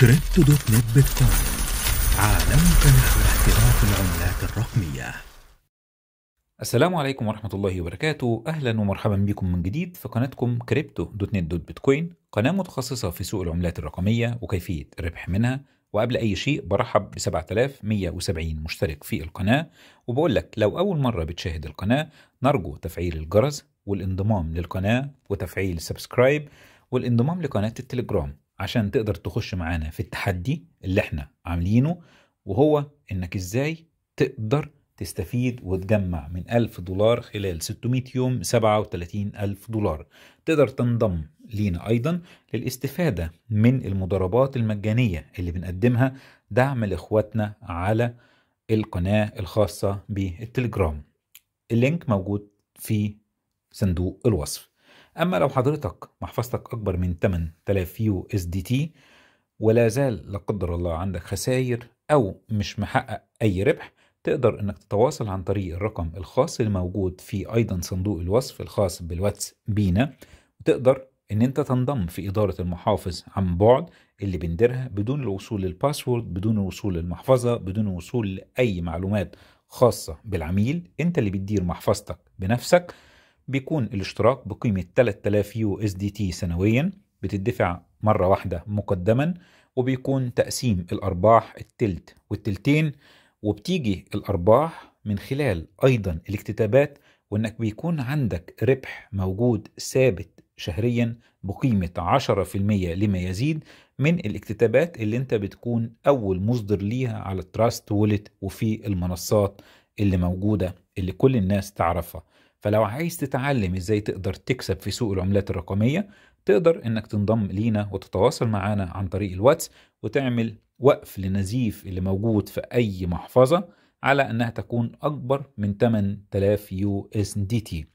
كريبتو دوت نت بيتكوين عالمك نحو احتراف العملات الرقمية السلام عليكم ورحمة الله وبركاته أهلا ومرحبا بكم من جديد في قناتكم كريبتو دوت نت دوت بيتكوين قناة متخصصة في سوق العملات الرقمية وكيفية الربح منها وقبل أي شيء برحب ب 7170 مشترك في القناة وبقول لك لو أول مرة بتشاهد القناة نرجو تفعيل الجرس والانضمام للقناة وتفعيل سبسكرايب والانضمام لقناة التليجرام عشان تقدر تخش معانا في التحدي اللي احنا عاملينه وهو انك ازاي تقدر تستفيد وتجمع من 1000 دولار خلال 600 يوم 37000 ألف دولار تقدر تنضم لينا أيضا للاستفادة من المضاربات المجانية اللي بنقدمها دعم لإخواتنا على القناة الخاصة بالتليجرام اللينك موجود في صندوق الوصف أما لو حضرتك محفظتك أكبر من 8000 يو اس دي تي ولا زال لا قدر الله عندك خسائر أو مش محقق أي ربح تقدر إنك تتواصل عن طريق الرقم الخاص الموجود في أيضا صندوق الوصف الخاص بالواتس بينا وتقدر إن أنت تنضم في إدارة المحافظ عن بعد اللي بنديرها بدون الوصول للباسورد بدون الوصول للمحفظة بدون الوصول لأي معلومات خاصة بالعميل أنت اللي بتدير محفظتك بنفسك بيكون الاشتراك بقيمة 3000 يو اس دي تي سنويا بتدفع مرة واحدة مقدما وبيكون تقسيم الأرباح التلت والتلتين وبتيجي الأرباح من خلال أيضا الاكتتابات وإنك بيكون عندك ربح موجود ثابت شهريا بقيمة 10% لما يزيد من الاكتتابات اللي انت بتكون أول مصدر ليها على التراست وولت وفي المنصات اللي موجودة اللي كل الناس تعرفها فلو عايز تتعلم ازاي تقدر تكسب في سوق العملات الرقمية تقدر انك تنضم لينا وتتواصل معانا عن طريق الواتس وتعمل وقف لنزيف اللي موجود في اي محفظة على انها تكون اكبر من 8000 يو اس دي تي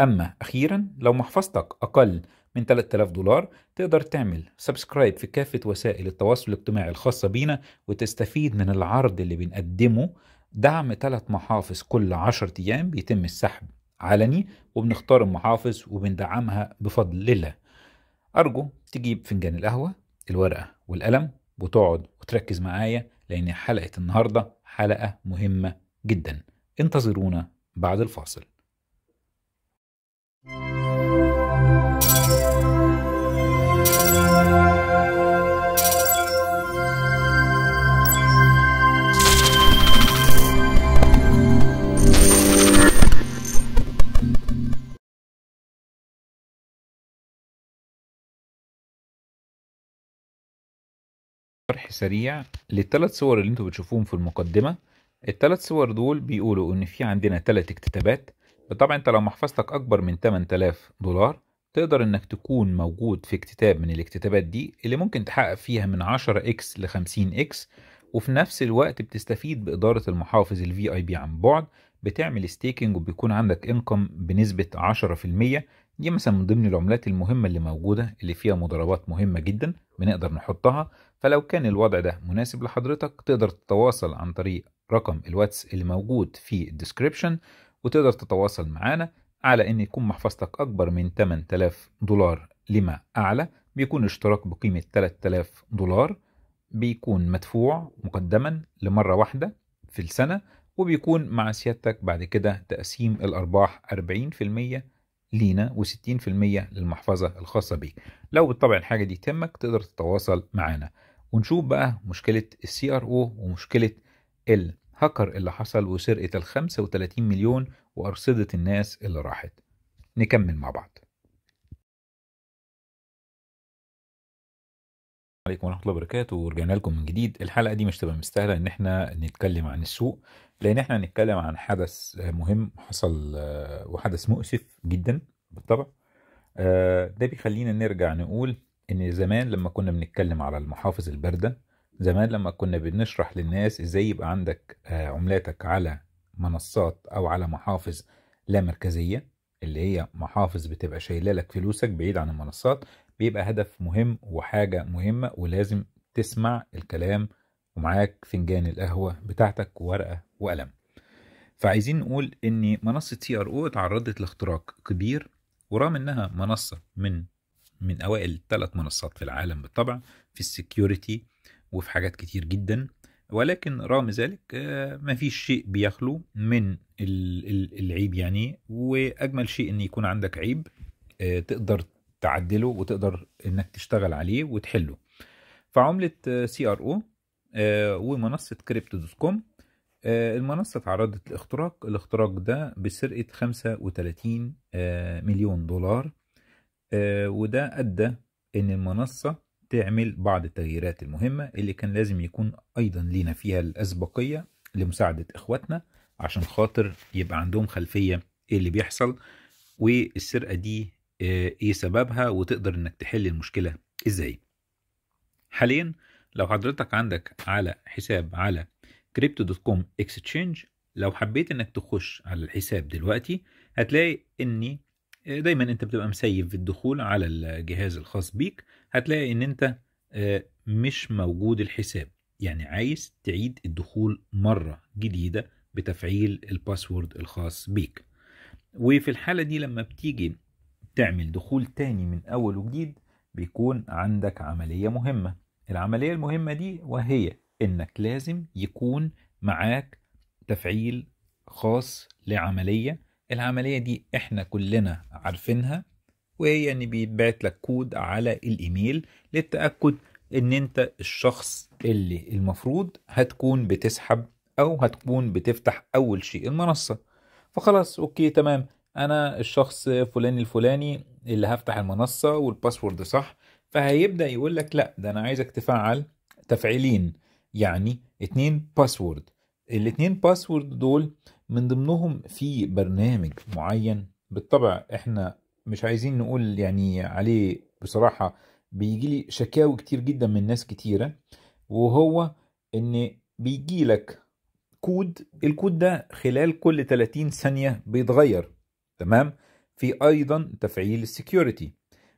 اما اخيرا لو محفظتك اقل من 3000 دولار تقدر تعمل سبسكرايب في كافة وسائل التواصل الاجتماعي الخاصة بينا وتستفيد من العرض اللي بنقدمه دعم ثلاث محافظ كل 10 أيام بيتم السحب علني وبنختار المحافظ وبندعمها بفضل الله أرجو تجيب فنجان القهوة الورقة والقلم وتقعد وتركز معايا لأن حلقة النهاردة حلقة مهمة جدا انتظرونا بعد الفاصل شرح سريع للثلاث صور اللي انتوا بتشوفوهم في المقدمة الثلاث صور دول بيقولوا ان في عندنا ثلاث اكتتابات طبعا انت لو محفظتك اكبر من 8000 دولار تقدر انك تكون موجود في اكتتاب من الاكتتابات دي اللي ممكن تحقق فيها من 10 اكس ل 50 اكس وفي نفس الوقت بتستفيد بإدارة المحافظ الفي اي بي عن بعد بتعمل ستيكنج وبيكون عندك انكم بنسبة 10% دي مثلا من ضمن العملات المهمة اللي موجودة اللي فيها مضاربات مهمة جدا بنقدر نحطها فلو كان الوضع ده مناسب لحضرتك تقدر تتواصل عن طريق رقم الواتس اللي موجود في الديسكريبشن وتقدر تتواصل معانا على ان يكون محفظتك اكبر من 8000 دولار لما اعلى بيكون اشتراك بقيمة 3000 دولار بيكون مدفوع مقدما لمرة واحدة في السنة وبيكون مع سيادتك بعد كده تقسيم الأرباح 40% لينا و60% للمحفظة الخاصة بيك لو بالطبع الحاجة دي تهمك تقدر تتواصل معانا ونشوف بقى مشكلة السي ار او ومشكلة الهاكر اللي حصل وسرقة ال 35 مليون وأرصدة الناس اللي راحت نكمل مع بعض عليكم ورحمه الله وبركاته ورجعنا لكم من جديد الحلقه دي مش تبقى مستاهله ان احنا نتكلم عن السوق لان احنا هنتكلم عن حدث مهم حصل آه، وحدث مؤسف جدا بالطبع آه، ده بيخلينا نرجع نقول ان زمان لما كنا بنتكلم على المحافظ البارده زمان لما كنا بنشرح للناس ازاي يبقى عندك آه، عملاتك على منصات او على محافظ لا مركزيه اللي هي محافظ بتبقى شايله لك فلوسك بعيد عن المنصات بيبقى هدف مهم وحاجه مهمه ولازم تسمع الكلام ومعاك فنجان القهوه بتاعتك ورقه وقلم فعايزين نقول ان منصه سي ار او اتعرضت لاختراق كبير ورغم انها منصه من من اوائل ثلاث منصات في العالم بالطبع في السكيورتي وفي حاجات كتير جدا ولكن رغم ذلك آه، ما فيش شيء بيخلو من العيب يعني واجمل شيء ان يكون عندك عيب آه، تقدر تعدله وتقدر انك تشتغل عليه وتحله فعملة سي ار او ومنصة كريبتو دوت كوم المنصة تعرضت لاختراق الاختراق ده بسرقة 35 آه، مليون دولار وده أدى إن المنصة تعمل بعض التغييرات المهمة اللي كان لازم يكون أيضا لينا فيها الأسبقية لمساعدة إخواتنا عشان خاطر يبقى عندهم خلفية إيه اللي بيحصل والسرقة دي آه، إيه سببها وتقدر إنك تحل المشكلة إزاي حاليا لو حضرتك عندك على حساب على كريبتو دوت كوم اكستشينج لو حبيت انك تخش على الحساب دلوقتي هتلاقي اني دايما انت بتبقى مسيف في الدخول على الجهاز الخاص بيك هتلاقي ان انت آه، مش موجود الحساب يعني عايز تعيد الدخول مرة جديدة بتفعيل الباسورد الخاص بيك وفي الحالة دي لما بتيجي تعمل دخول تاني من أول وجديد بيكون عندك عملية مهمة العملية المهمة دي وهي إنك لازم يكون معاك تفعيل خاص لعملية العملية دي احنا كلنا عارفينها وهي ان بيتبعت لك كود على الايميل للتأكد ان انت الشخص اللي المفروض هتكون بتسحب او هتكون بتفتح اول شيء المنصة فخلاص اوكي تمام انا الشخص فلان الفلاني اللي هفتح المنصة والباسورد صح فهيبدأ يقول لك لا ده انا عايزك تفعل تفعيلين يعني اتنين باسورد الاتنين باسورد دول من ضمنهم في برنامج معين بالطبع احنا مش عايزين نقول يعني عليه بصراحة بيجي لي شكاوي كتير جدا من ناس كتيرة وهو ان بيجي لك كود الكود ده خلال كل 30 ثانية بيتغير تمام في ايضا تفعيل السكيورتي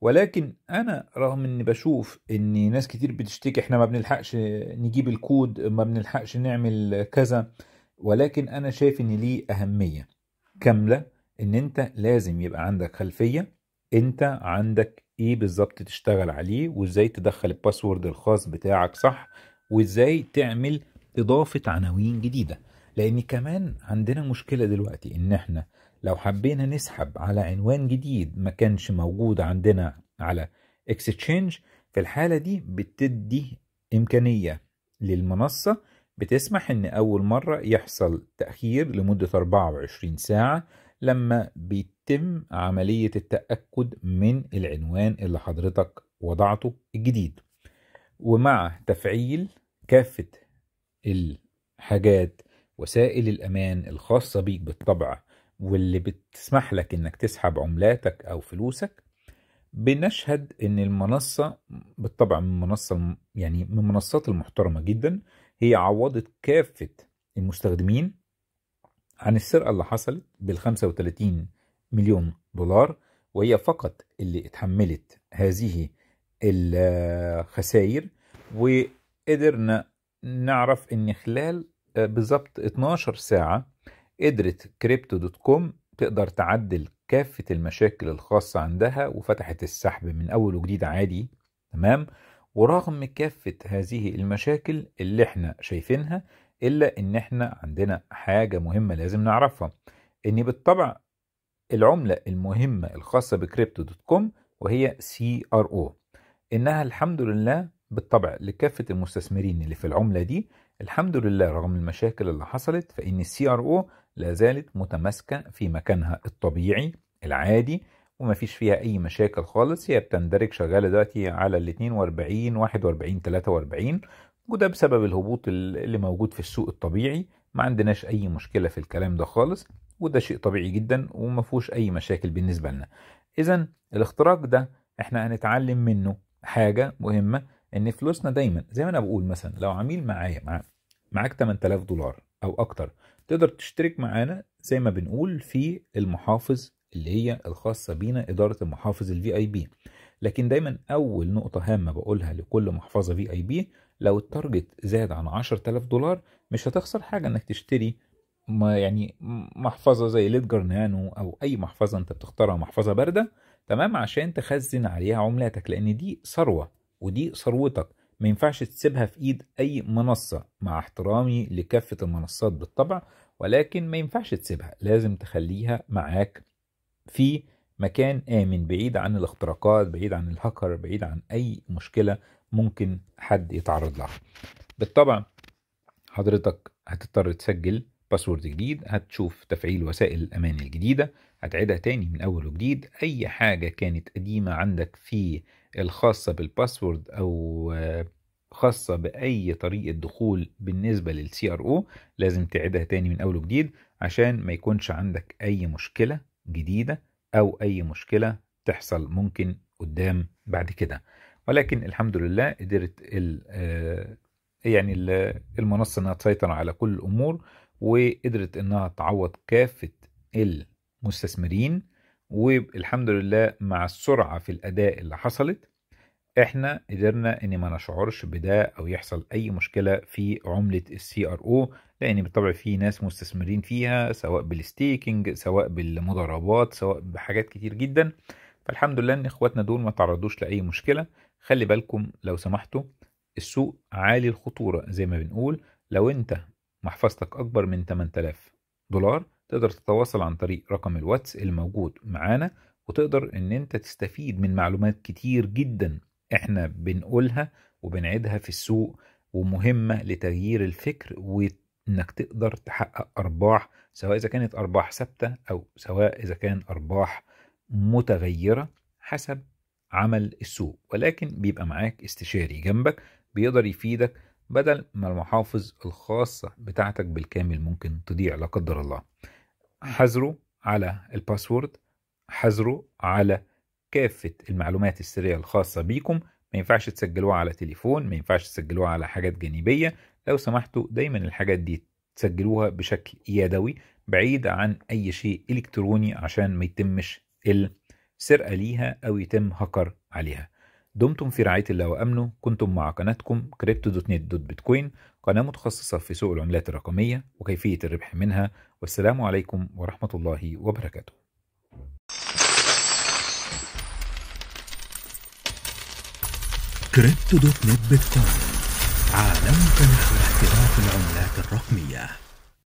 ولكن انا رغم اني بشوف ان ناس كتير بتشتكي احنا ما بنلحقش نجيب الكود ما بنلحقش نعمل كذا ولكن انا شايف ان ليه اهميه كامله ان انت لازم يبقى عندك خلفيه انت عندك ايه بالظبط تشتغل عليه وازاي تدخل الباسورد الخاص بتاعك صح وازاي تعمل اضافه عناوين جديده لان كمان عندنا مشكله دلوقتي ان احنا لو حبينا نسحب على عنوان جديد ما كانش موجود عندنا على اكستشينج في الحاله دي بتدي امكانيه للمنصه بتسمح إن أول مرة يحصل تأخير لمدة 24 ساعة لما بيتم عملية التأكد من العنوان اللي حضرتك وضعته الجديد ومع تفعيل كافة الحاجات وسائل الأمان الخاصة بيك بالطبع واللي بتسمح لك إنك تسحب عملاتك أو فلوسك بنشهد إن المنصة بالطبع من منصة يعني من منصات المحترمة جدا هي عوضت كافة المستخدمين عن السرقة اللي حصلت بال 35 مليون دولار وهي فقط اللي اتحملت هذه الخسائر وقدرنا نعرف ان خلال بالظبط 12 ساعة قدرت كريبتو دوت كوم تقدر تعدل كافة المشاكل الخاصة عندها وفتحت السحب من أول وجديد عادي تمام ورغم كافة هذه المشاكل اللي احنا شايفينها إلا إن احنا عندنا حاجة مهمة لازم نعرفها إن بالطبع العملة المهمة الخاصة بكريبتو دوت كوم وهي سي ار او إنها الحمد لله بالطبع لكافة المستثمرين اللي في العملة دي الحمد لله رغم المشاكل اللي حصلت فإن السي ار او لا زالت متماسكة في مكانها الطبيعي العادي وما فيش فيها اي مشاكل خالص هي بتندرج شغاله دلوقتي على ال 42 41 43 وده بسبب الهبوط اللي موجود في السوق الطبيعي ما عندناش اي مشكله في الكلام ده خالص وده شيء طبيعي جدا وما فيهوش اي مشاكل بالنسبه لنا اذا الاختراق ده احنا هنتعلم منه حاجه مهمه ان فلوسنا دايما زي ما انا بقول مثلا لو عميل معايا مع معاك 8000 دولار او اكتر تقدر تشترك معانا زي ما بنقول في المحافظ اللي هي الخاصة بينا إدارة المحافظ الفي اي بي لكن دايما أول نقطة هامة بقولها لكل محفظة في اي بي لو التارجت زاد عن 10000 دولار مش هتخسر حاجة إنك تشتري ما يعني محفظة زي ليدجر نانو أو أي محفظة أنت بتختارها محفظة باردة تمام عشان تخزن عليها عملاتك لأن دي ثروة ودي ثروتك ما ينفعش تسيبها في ايد اي منصه مع احترامي لكافه المنصات بالطبع ولكن ما ينفعش تسيبها لازم تخليها معاك في مكان آمن بعيد عن الاختراقات بعيد عن الهاكر بعيد عن أي مشكلة ممكن حد يتعرض لها بالطبع حضرتك هتضطر تسجل باسورد جديد هتشوف تفعيل وسائل الأمان الجديدة هتعيدها تاني من أول وجديد أي حاجة كانت قديمة عندك في الخاصة بالباسورد أو آه، خاصة بأي طريقة دخول بالنسبة للسي ار او لازم تعيدها تاني من أول وجديد عشان ما يكونش عندك أي مشكلة جديدة أو أي مشكلة تحصل ممكن قدام بعد كده ولكن الحمد لله قدرت آه، يعني المنصة انها تسيطر على كل الامور وقدرت انها تعوض كافة المستثمرين والحمد لله مع السرعة في الاداء اللي حصلت احنا قدرنا ان ما نشعرش بده او يحصل اي مشكلة في عملة السي ار او لان بالطبع في ناس مستثمرين فيها سواء بالستيكنج سواء بالمضاربات سواء بحاجات كتير جدا فالحمد لله ان اخواتنا دول ما تعرضوش لاي مشكله خلي بالكم لو سمحتوا السوق عالي الخطوره زي ما بنقول لو انت محفظتك اكبر من 8000 دولار تقدر تتواصل عن طريق رقم الواتس الموجود معانا وتقدر ان انت تستفيد من معلومات كتير جدا احنا بنقولها وبنعيدها في السوق ومهمه لتغيير الفكر وت انك تقدر تحقق ارباح سواء اذا كانت ارباح ثابته او سواء اذا كان ارباح متغيره حسب عمل السوق ولكن بيبقى معاك استشاري جنبك بيقدر يفيدك بدل ما المحافظ الخاصة بتاعتك بالكامل ممكن تضيع لا قدر الله حذروا على الباسورد حذروا على كافة المعلومات السرية الخاصة بيكم ما ينفعش تسجلوها على تليفون ما ينفعش تسجلوها على حاجات جانبية لو سمحتوا دايما الحاجات دي تسجلوها بشكل يدوي بعيد عن أي شيء إلكتروني عشان ما يتمش السرقة ليها أو يتم هكر عليها دمتم في رعاية الله وأمنه كنتم مع قناتكم كريبتو دوت نت دوت بيتكوين قناة متخصصة في سوق العملات الرقمية وكيفية الربح منها والسلام عليكم ورحمة الله وبركاته كريبتو دوت نت بيتكوين عالمك نحو احتراف العملات الرقميه